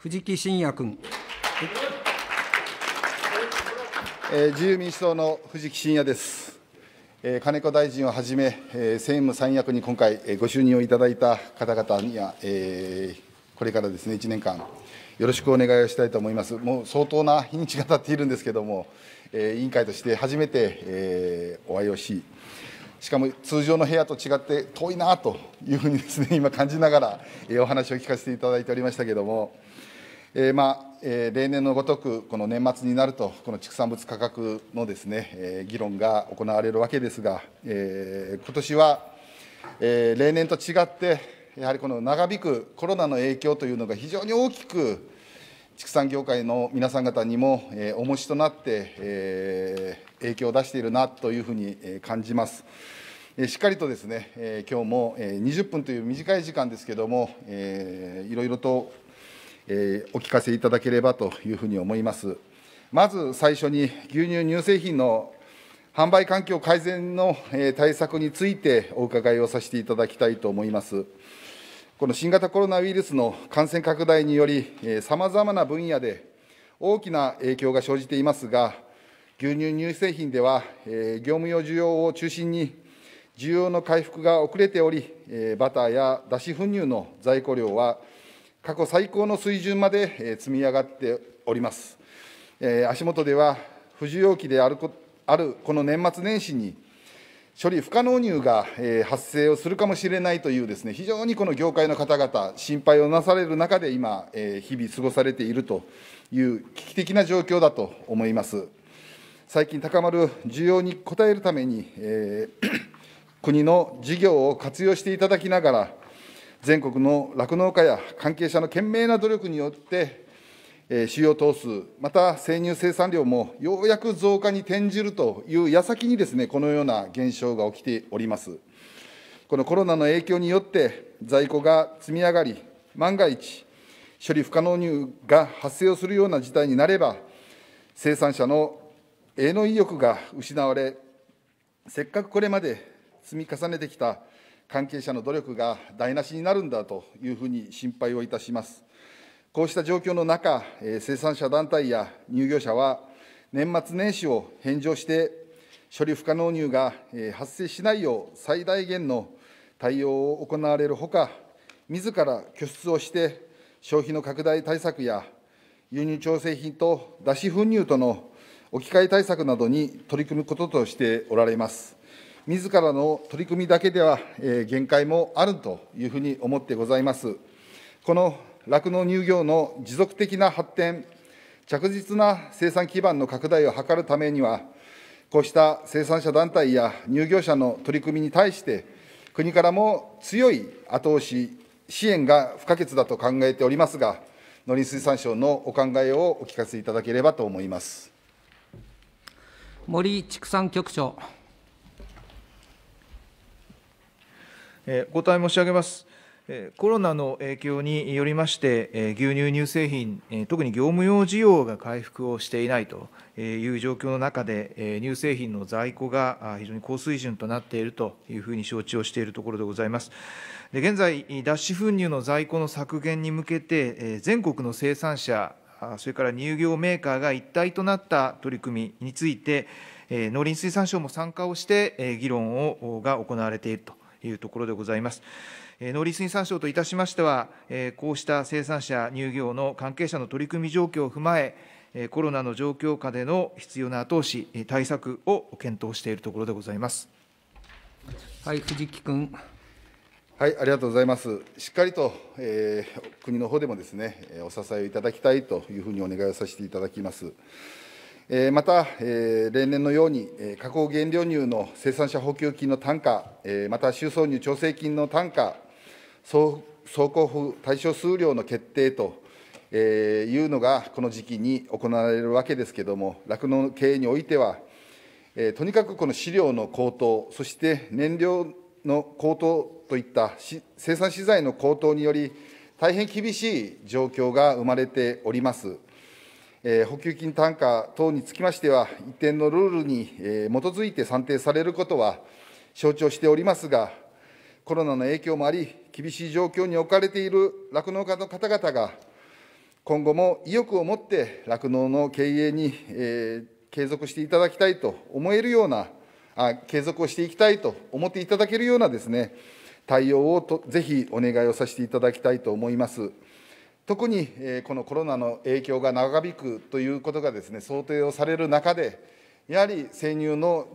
藤木伸也君。えー、自由民主党の藤木伸也です。えー、金子大臣をはじめ、えー、政務三役に今回、えー、ご就任をいただいた方々には、えー、これからですね、1年間、よろしくお願いをしたいと思います。もう相当な日にちが経っているんですけれども、えー、委員会として初めて、えー、お会いをし、しかも通常の部屋と違って遠いなというふうにですね 今感じながら、えお話を聞かせていただいておりましたけども、えー、まあ、え例年のごとくこの年末になるとこの畜産物価格のですね、え議論が行われるわけですが、えー、今年は、え例年と違ってやはりこの長引くコロナの影響というのが非常に大きく畜産業界の皆さん方にも、えー、重しとなって、えー、影響を出しているなというふうに感じます。しっかりとですね、えー、今日も20分という短い時間ですけども、えー、いろいろと、えー、お聞かせいただければというふうに思います。まず最初に牛乳乳製品の販売環境改善の対策についてお伺いをさせていただきたいと思います。この新型コロナウイルスの感染拡大により、さまざまな分野で大きな影響が生じていますが、牛乳乳製品では、業務用需要を中心に、需要の回復が遅れており、バターや脱脂粉乳の在庫量は、過去最高の水準まで積み上がっております。足元では、不需要期であるこの年末年始に、処理不可能乳が発生をするかもしれないというですね非常にこの業界の方々心配をなされる中で今日々過ごされているという危機的な状況だと思います最近高まる需要に応えるために、えー、国の事業を活用していただきながら全国の酪農家や関係者の懸命な努力によって主要頭数、また生乳生産量もようやく増加に転じるという矢先にですね、このような現象が起きております。このコロナの影響によって在庫が積み上がり、万が一、処理不可能乳が発生をするような事態になれば、生産者の営農意欲が失われ、せっかくこれまで積み重ねてきた関係者の努力が台無しになるんだというふうに心配をいたします。こうした状況の中、生産者団体や乳業者は、年末年始を返上して、処理不可納乳が発生しないよう最大限の対応を行われるほか、自ら拠出をして、消費の拡大対策や輸入調整品と脱脂粉乳との置き換え対策などに取り組むこととしておられます。自らの取り組みだけでは限界もあるというふうに思ってございます。この酪農乳業の持続的な発展、着実な生産基盤の拡大を図るためには、こうした生産者団体や乳業者の取り組みに対して、国からも強い後押し、支援が不可欠だと考えておりますが、農林水産省のお考えをお聞かせいただければと思います森畜産局長。お答え申し上げます。コロナの影響によりまして、牛乳、乳製品、特に業務用需要が回復をしていないという状況の中で、乳製品の在庫が非常に高水準となっているというふうに承知をしているところでございます。現在、脱脂粉乳の在庫の削減に向けて、全国の生産者、それから乳業メーカーが一体となった取り組みについて、農林水産省も参加をして、議論をが行われているというところでございます。農林水産省といたしましては、こうした生産者、乳業の関係者の取り組み状況を踏まえ、コロナの状況下での必要な後押し、対策を検討しているところでございます。はい、藤木君。はい、ありがとうございます。しっかりと、えー、国の方でもですね、お支えをいただきたいというふうにお願いをさせていただきます。えまた、え例年のように、え加工原料乳の生産者補給金の単価、えまた、収送乳調整金の単価、総交付対象数量の決定と、えー、いうのが、この時期に行われるわけですけれども、酪農経営においては、えー、とにかくこの飼料の高騰、そして燃料の高騰といった生産資材の高騰により、大変厳しい状況が生まれております。え補給金単価等につきましては、一定のルールに、え基づいて算定されることは承知をしておりますが、コロナの影響もあり、厳しい状況に置かれている酪農家の方々が、今後も意欲を持って酪農の経営に、えー、継続していただきたいと思えるようなあ、継続をしていきたいと思っていただけるようなですね、対応をとぜひお願いをさせていただきたいと思います。特に、えー、このコロナの影響が長引くということがですね想定をされる中で、やはり生乳の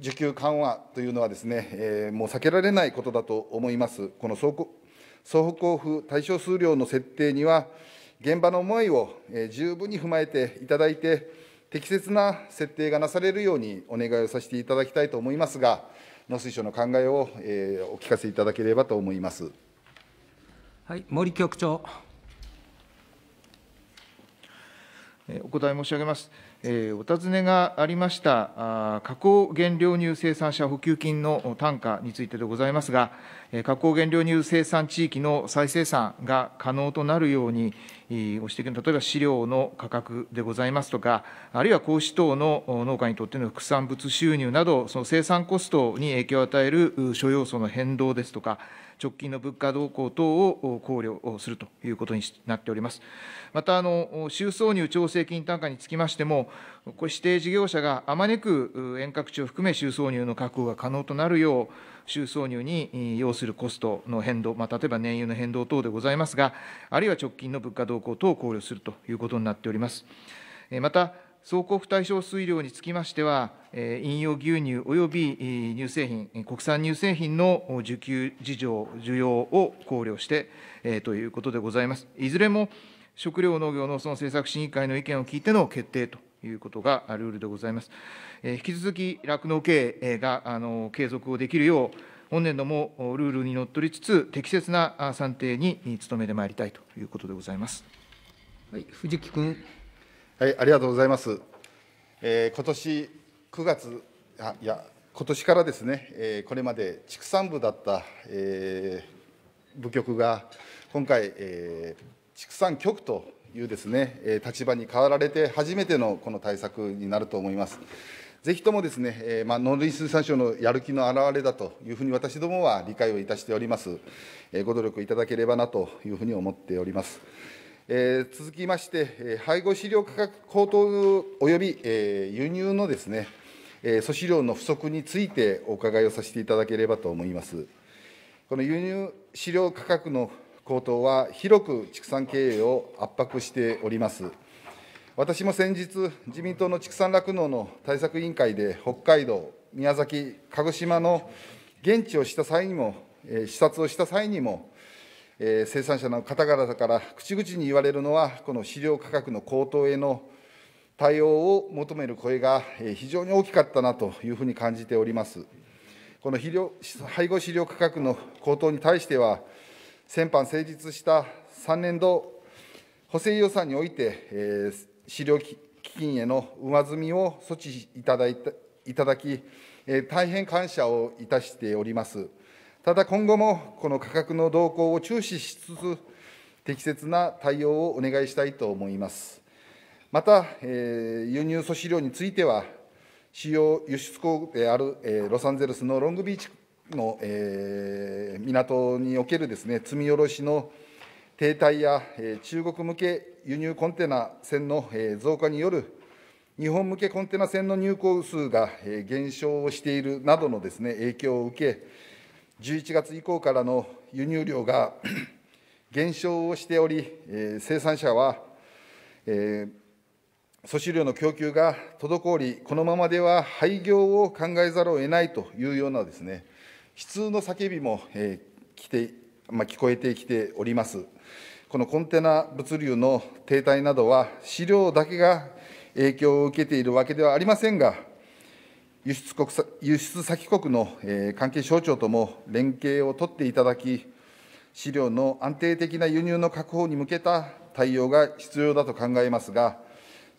需給緩和というのはですね、えー、もう避けられないことだと思います。この総北交付対象数量の設定には、現場の思いを十分に踏まえていただいて、適切な設定がなされるようにお願いをさせていただきたいと思いますが、農水省の考えを、えー、お聞かせいただければと思います。はい、森局長。お答え申し上げます。お尋ねがありました加工原料乳生産者補給金の単価についてでございますが、加工原料乳生産地域の再生産が可能となるように、ご指摘の例えば飼料の価格でございますとか、あるいは子牛等の農家にとっての副産物収入など、その生産コストに影響を与える諸要素の変動ですとか、直近の物価動向等を考慮するということになっております。また、あの収挿入調整金単価につきましても、これ指定事業者があまねく遠隔地を含め収挿入の確保が可能となるよう、収挿入に要するコストの変動、まあ、例えば燃油の変動等でございますが、あるいは直近の物価動向等を考慮するということになっております。また、総交付対象水量につきましては、飲用牛乳および乳製品、国産乳製品の需給事情、需要を考慮してということでございます。いずれも食料農業農村政策審議会の意見を聞いての決定ということがルールでございます。引き続き、酪農経営があの継続をできるよう、本年度もルールにのっとりつつ、適切な算定に努めてまいりたいということでございます。はい、藤木君。はい、ありがとうございます。えー、今年9月、あいや、今年からですね、えこれまで畜産部だった、え部局が、今回、え畜産局というですね、え立場に変わられて初めてのこの対策になると思います。ぜひともですね、えまあ、農林水産省のやる気の表れだというふうに私どもは理解をいたしております、えご努力いただければなというふうに思っております。え続きまして、え配合飼料価格高騰および、え輸入のですね、えー、粗飼料の不足についてお伺いをさせていただければと思います。この輸入飼料価格の高騰は広く畜産経営を圧迫しております。私も先日、自民党の畜産酪農の対策委員会で、北海道、宮崎、鹿児島の現地をした際にも、え視察をした際にも、え生産者の方々から口々に言われるのは、この飼料価格の高騰への対応を求める声が非常に大きかったなというふうに感じております。この肥料配合飼料価格の高騰に対しては、先般成立した3年度補正予算において、えー、資料基金への上積みを措置いただいたいただき、えー、大変感謝をいたしております。ただ今後もこの価格の動向を注視しつつ、適切な対応をお願いしたいと思います。また、えー、輸入素資料については、主要輸出国である、えー、ロサンゼルスのロングビーチの、えー、港におけるですね積み下ろしの停滞や、えー、中国向け輸入コンテナ船の、えー、増加による日本向けコンテナ船の入港数が、えー、減少しているなどのですね影響を受け、11月以降からの輸入量が 減少をしており、えー、生産者は、えー、粗飼の供給が滞り、このままでは廃業を考えざるを得ないというようなですね、悲痛の叫びも、えー、来てまあ、聞こえてきております。このコンテナ物流の停滞などは、飼料だけが影響を受けているわけではありませんが、輸出国輸出先国の、えー、関係省庁とも連携を取っていただき、飼料の安定的な輸入の確保に向けた対応が必要だと考えますが、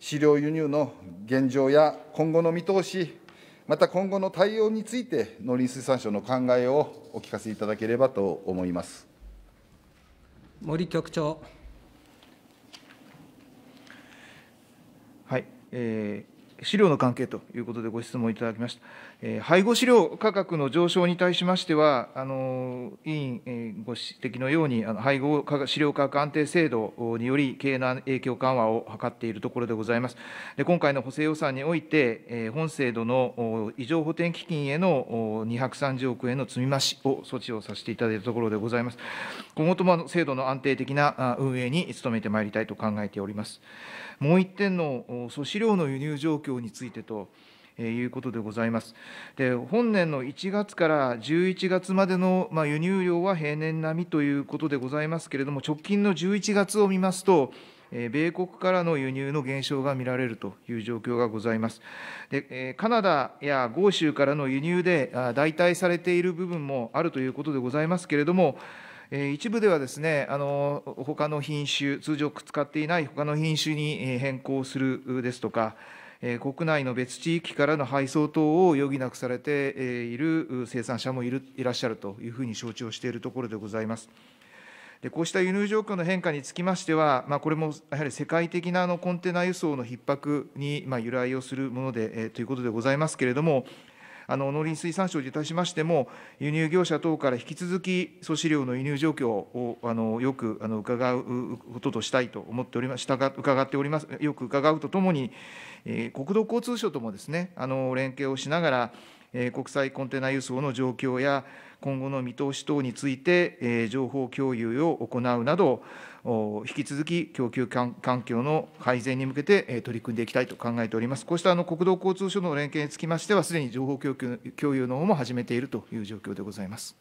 飼料輸入の現状や今後の見通し、また今後の対応について、農林水産省の考えをお聞かせいただければと思います森局長。はい、えー資料の関係ということでご質問いただきました。えー、配合飼料価格の上昇に対しましては、あの委員、ご指摘のように、あの配合飼料価格安定制度により、経営の影響緩和を図っているところでございます。で今回の補正予算において、えー、本制度の異常補填基金への230億円の積み増しを措置をさせていただいたところでございます。今後とも制度の安定的な運営に努めてまいりたいと考えております。もう一点の、粗飼料の輸入状況況についてと。いうことでございますで本年の1月から11月までの、まあ、輸入量は平年並みということでございますけれども、直近の11月を見ますと、米国からの輸入の減少が見られるという状況がございます。でカナダや豪州からの輸入で代替されている部分もあるということでございますけれども、一部ではですね、あの他の品種、通常使っていない他の品種に変更するですとか、国内の別地域からの配送等を余儀なくされている生産者もいるいらっしゃるというふうに承知をしているところでございます。でこうした輸入状況の変化につきましては、まあ、これもやはり世界的なあのコンテナ輸送の逼迫にま由来をするもので、えということでございますけれども、あの農林水産省にいたしましても、輸入業者等から引き続き、粗飼料の輸入状況をあのよくあの伺うこととしたいと思っておりましたが、伺っております、よく伺うとともに、えー、国土交通省ともですね、あの連携をしながら、えー、国際コンテナ輸送の状況や、今後の見通し等について情報共有を行うなど、引き続き供給環境の改善に向けて取り組んでいきたいと考えております。こうした国土交通省の連携につきましては、すでに情報供給共有の方も始めているという状況でございます。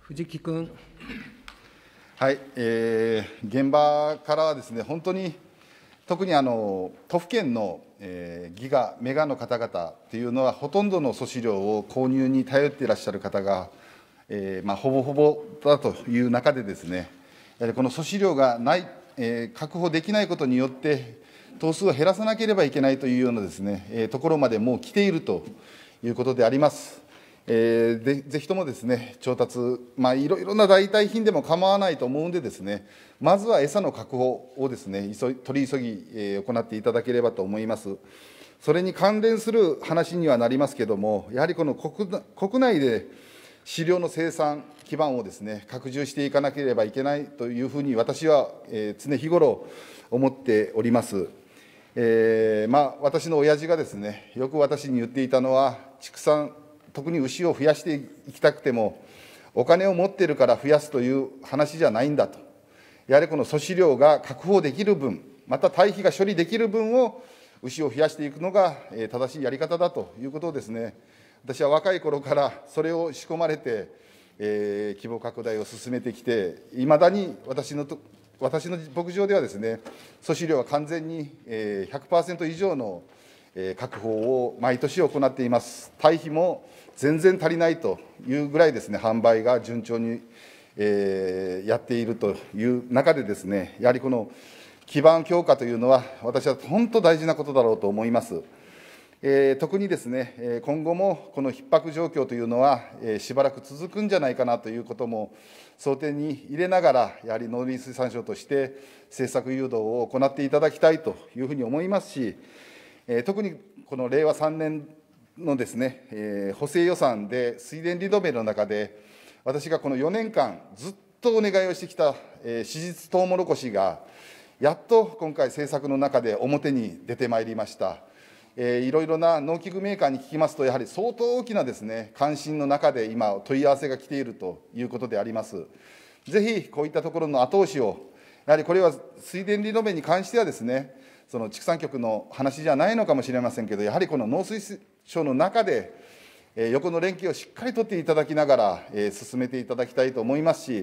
藤木君。はい、えー、現場からはですね、本当に特にあの都府県のえー、ギガ、メガの方々っていうのは、ほとんどの素子料を購入に頼っていらっしゃる方が、えーまあ、ほぼほぼだという中で、ですねこの素子料がない、えー、確保できないことによって、頭数を減らさなければいけないというようなですね、えー、ところまでもう来ているということであります。えー、ぜぜひともですね調達、まあ、いろいろな代替品でも構わないと思うんでですねまずは餌の確保をですね急取り急ぎ、えー、行っていただければと思います。それに関連する話にはなりますけれども、やはりこの国内で飼料の生産基盤をですね拡充していかなければいけないというふうに私は、えー、常日頃思っております。えーまあ、私の親父がですねよく私に言っていたのは畜産特に牛を増やしていきたくてもお金を持っているから増やすという話じゃないんだとやはりこの粗飼料が確保できる分また堆肥が処理できる分を牛を増やしていくのが正しいやり方だということをですね私は若い頃からそれを仕込まれて、えー、規模拡大を進めてきていまだに私のと私の牧場ではですね粗飼料は完全に100%以上の確保を毎年行っています。堆肥も全然足りないというぐらいですね、販売が順調に、えー、やっているという中でですね、やはりこの基盤強化というのは、私は本当大事なことだろうと思います。えー、特にですね、今後もこの逼迫状況というのは、えー、しばらく続くんじゃないかなということも想定に入れながら、やはり農林水産省として政策誘導を行っていただきたいというふうに思いますし、え特にこの令和3年のですね、え補正予算で水田リノベの中で、私がこの4年間、ずっとお願いをしてきた、えー、史実トウモロコシが、やっと今回、政策の中で表に出てまいりました。えー、いろいろな農機具メーカーに聞きますと、やはり相当大きなですね関心の中で今、問い合わせが来ているということであります。ぜひこういったところの後押しを、やはりこれは水田リノベに関してはですね、その畜産局の話じゃないのかもしれませんけど、やはりこの農水省の中で、横の連携をしっかりとっていただきながら、進めていただきたいと思いますし、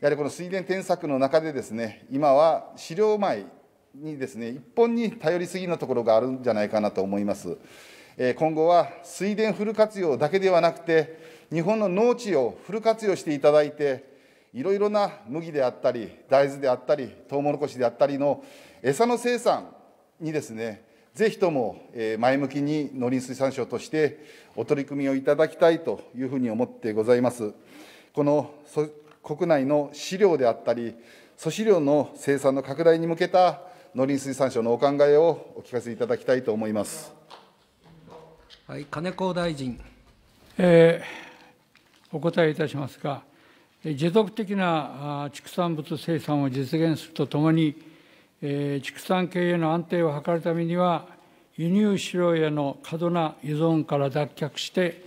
やはりこの水田添削の中で、ですね今は飼料米にですね一本に頼りすぎなところがあるんじゃないかなと思います。今後は水田フル活用だけではなくて、日本の農地をフル活用していただいて、いろいろな麦であったり、大豆であったり、トウモロコシであったりの餌の生産、にですね、ぜひとも前向きに農林水産省としてお取り組みをいただきたいというふうに思ってございます。この国内の飼料であったり、粗飼料の生産の拡大に向けた農林水産省のお考えをお聞かせいただきたいと思います。はい、金子大臣、えー、お答えいたしますが、持続的な畜産物生産を実現するとともに、え畜産経営の安定を図るためには、輸入飼料への過度な依存から脱却して、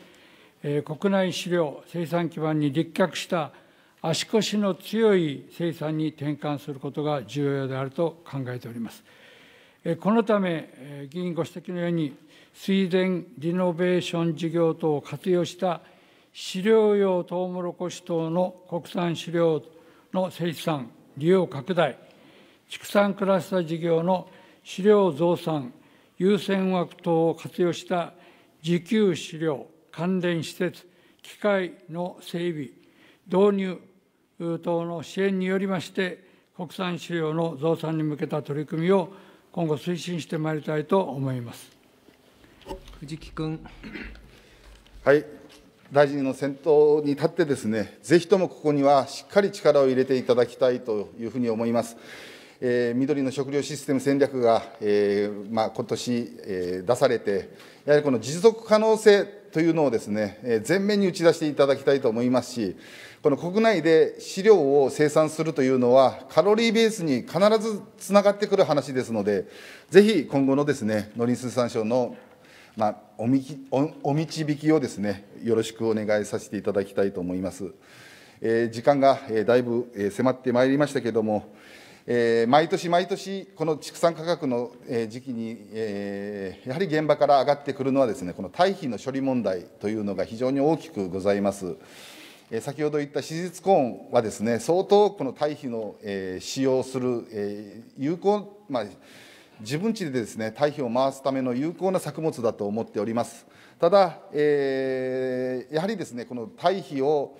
え国内飼料生産基盤に立脚した足腰の強い生産に転換することが重要であると考えております。えこのため、え議員ご指摘のように、水田リノベーション事業等を活用した飼料用トウモロコシ等の国産飼料の生産、利用拡大、畜産クラスター事業の飼料増産優先枠等を活用した自給飼料関連施設機械の整備導入等の支援によりまして国産飼料の増産に向けた取り組みを今後推進してまいりたいと思います藤木君。はい大臣の先頭に立ってですね、ぜひともここにはしっかり力を入れていただきたいというふうに思います。えー、緑の食料システム戦略が、えーまあ、今年、えー、出されて、やはりこの持続可能性というのをですね、えー、前面に打ち出していただきたいと思いますし、この国内で飼料を生産するというのは、カロリーベースに必ずつながってくる話ですので、ぜひ今後のですね農林水産省の、まあ、おみきおお導きをですねよろしくお願いさせていただきたいと思います。えー、時間が、えー、だいぶ、え迫ってまいりましたけれども、えー、毎年毎年、この畜産価格の、え時期に、えー、やはり現場から上がってくるのはです、ね、この堆肥の処理問題というのが非常に大きくございます。え先ほど言った手術コーンはです、ね、相当この堆肥の、えー、使用する、えー、有効、まあ、自分地でですね堆肥を回すための有効な作物だと思っております。ただ、えー、やはりですねこの堆肥を、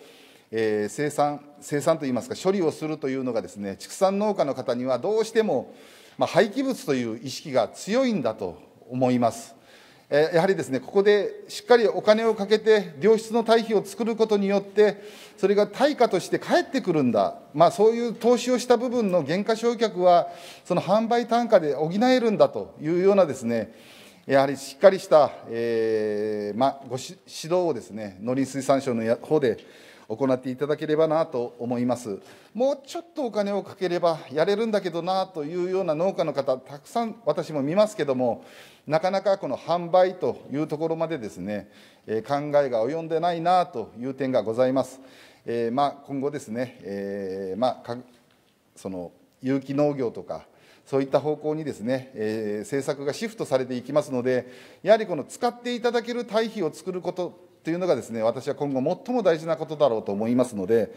えー、生産生産といいますか処理をするというのがですね畜産農家の方にはどうしても、まあ、廃棄物という意識が強いんだと思います。やはりですねここでしっかりお金をかけて良質の堆肥を作ることによってそれが対価として返ってくるんだ、まあ、そういう投資をした部分の減価償却はその販売単価で補えるんだというようなですねやはりしっかりした、えーまあ、ご指導をですね農林水産省の方で行っていただければなと思いますもうちょっとお金をかければやれるんだけどなというような農家の方たくさん私も見ますけどもなかなかこの販売というところまでですね考えが及んでないなという点がございます、えー、まあ、今後ですね、えー、まあ、その有機農業とかそういった方向にですね、えー、政策がシフトされていきますのでやはりこの使っていただける堆肥を作ることというのがですね私は今後最も大事なことだろうと思いますので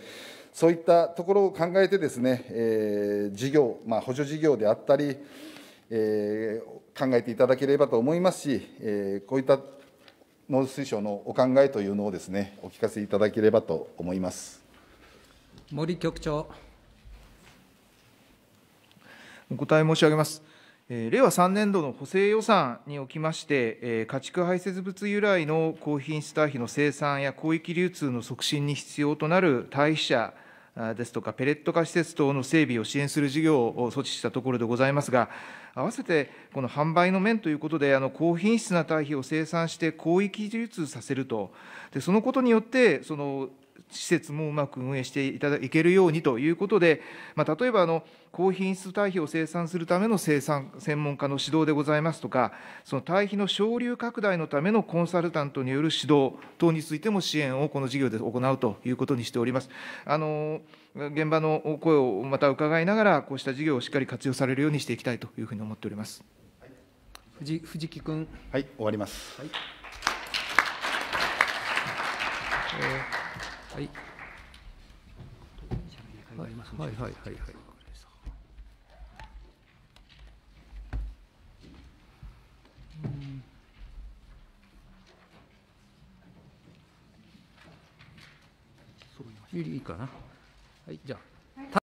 そういったところを考えてですね、えー、事業、まあ、補助事業であったり、えー、考えていただければと思いますし、えー、こういった農水省のお考えというのをですねお聞かせいただければと思います森局長お答え申し上げます。令和3年度の補正予算におきまして、家畜排泄物由来の高品質堆肥の生産や広域流通の促進に必要となる堆肥者ですとか、ペレット化施設等の整備を支援する事業を措置したところでございますが、併せてこの販売の面ということで、あの高品質な堆肥を生産して広域流通させると、でそのことによって、その施設もうまく運営していただいけるようにということで、まあ、例えばあの高品質堆肥を生産するための生産専門家の指導でございますとか、その堆肥の省流拡大のためのコンサルタントによる指導等についても支援をこの事業で行うということにしております。あの現場の声をまた伺いながら、こうした事業をしっかり活用されるようにしていきたいというふうに思っております。藤藤木君。はい、終わります。はいえーはいはいはいはいはいいいかなはいじゃあ